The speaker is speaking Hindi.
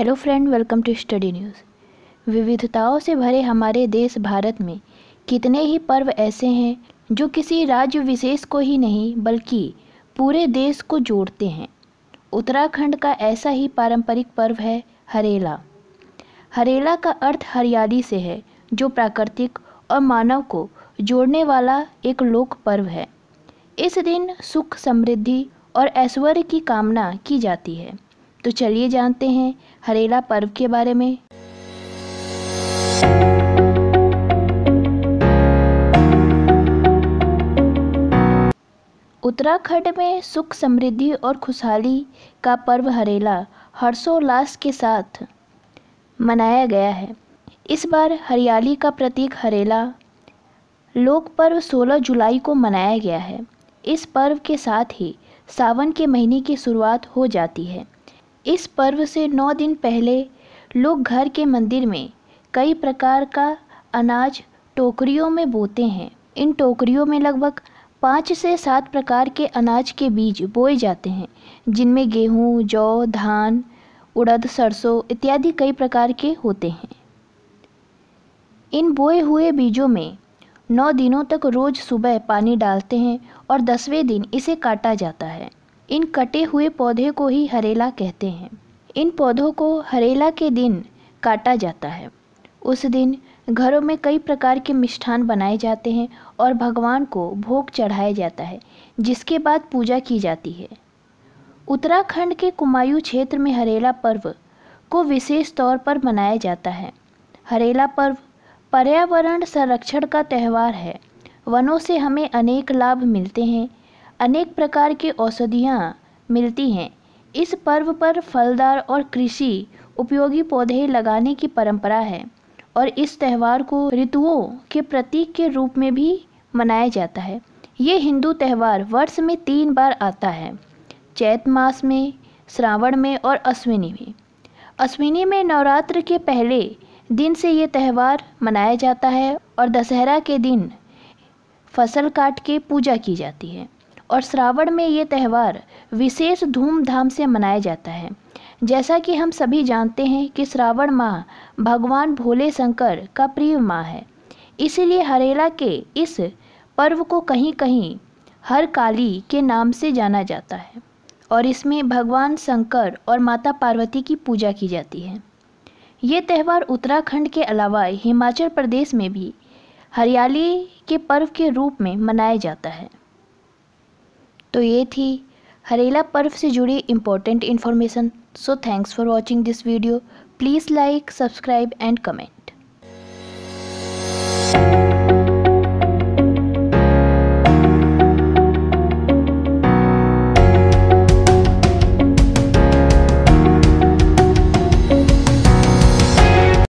hello friend welcome to study news विविधताओं से भरे हमारे देश भारत में कितने ही पर्व ऐसे हैं जो किसी राज्य विशेष को ही नहीं बल्कि पूरे देश को जोड़ते हैं उत्तराखंड का ऐसा ही पारंपरिक पर्व है हरेला हरेला का अर्थ हरियाली से है जो प्राकृतिक और मानव को जोड़ने वाला एक लोक पर्व है इस दिन सुख समृद्धि और ऐश्वर्य की कामना की जाती है तो चलिए जानते हैं हरेला पर्व के बारे में उत्तराखंड में सुख समृद्धि और खुशहाली का पर्व हरेला हर्षोल्लास के साथ मनाया गया है इस बार हरियाली का प्रतीक हरेला लोक पर्व 16 जुलाई को मनाया गया है इस पर्व के साथ ही सावन के महीने की शुरुआत हो जाती है इस पर्व से नौ दिन पहले लोग घर के मंदिर में कई प्रकार का अनाज टोकरियों में बोते हैं इन टोकरियों में लगभग पाँच से सात प्रकार के अनाज के बीज बोए जाते हैं जिनमें गेहूँ जौ धान उड़द सरसों इत्यादि कई प्रकार के होते हैं इन बोए हुए बीजों में नौ दिनों तक रोज़ सुबह पानी डालते हैं और दसवें दिन इसे काटा जाता है इन कटे हुए पौधे को ही हरेला कहते हैं इन पौधों को हरेला के दिन काटा जाता है उस दिन घरों में कई प्रकार के मिष्ठान बनाए जाते हैं और भगवान को भोग चढ़ाया जाता है जिसके बाद पूजा की जाती है उत्तराखंड के कुमायूं क्षेत्र में हरेला पर्व को विशेष तौर पर मनाया जाता है हरेला पर्व पर्यावरण संरक्षण का त्यौहार है वनों से हमें अनेक लाभ मिलते हैं अनेक प्रकार की औषधियाँ मिलती हैं इस पर्व पर फलदार और कृषि उपयोगी पौधे लगाने की परंपरा है और इस त्यौहार को ऋतुओं के प्रतीक के रूप में भी मनाया जाता है ये हिंदू त्यौहार वर्ष में तीन बार आता है चैत मास में श्रावण में और अश्विनी में अश्विनी में नवरात्र के पहले दिन से ये त्यौहार मनाया जाता है और दशहरा के दिन फसल काट के पूजा की जाती है और श्रावण में ये त्यौहार विशेष धूमधाम से मनाया जाता है जैसा कि हम सभी जानते हैं कि श्रावण माह भगवान भोले शंकर का प्रिय माह है इसलिए हरेला के इस पर्व को कहीं कहीं हर काली के नाम से जाना जाता है और इसमें भगवान शंकर और माता पार्वती की पूजा की जाती है ये त्यौहार उत्तराखंड के अलावा हिमाचल प्रदेश में भी हरियाली के पर्व के रूप में मनाया जाता है तो ये थी हरेला पर्व से जुड़ी important information so thanks for watching this video please like subscribe and comment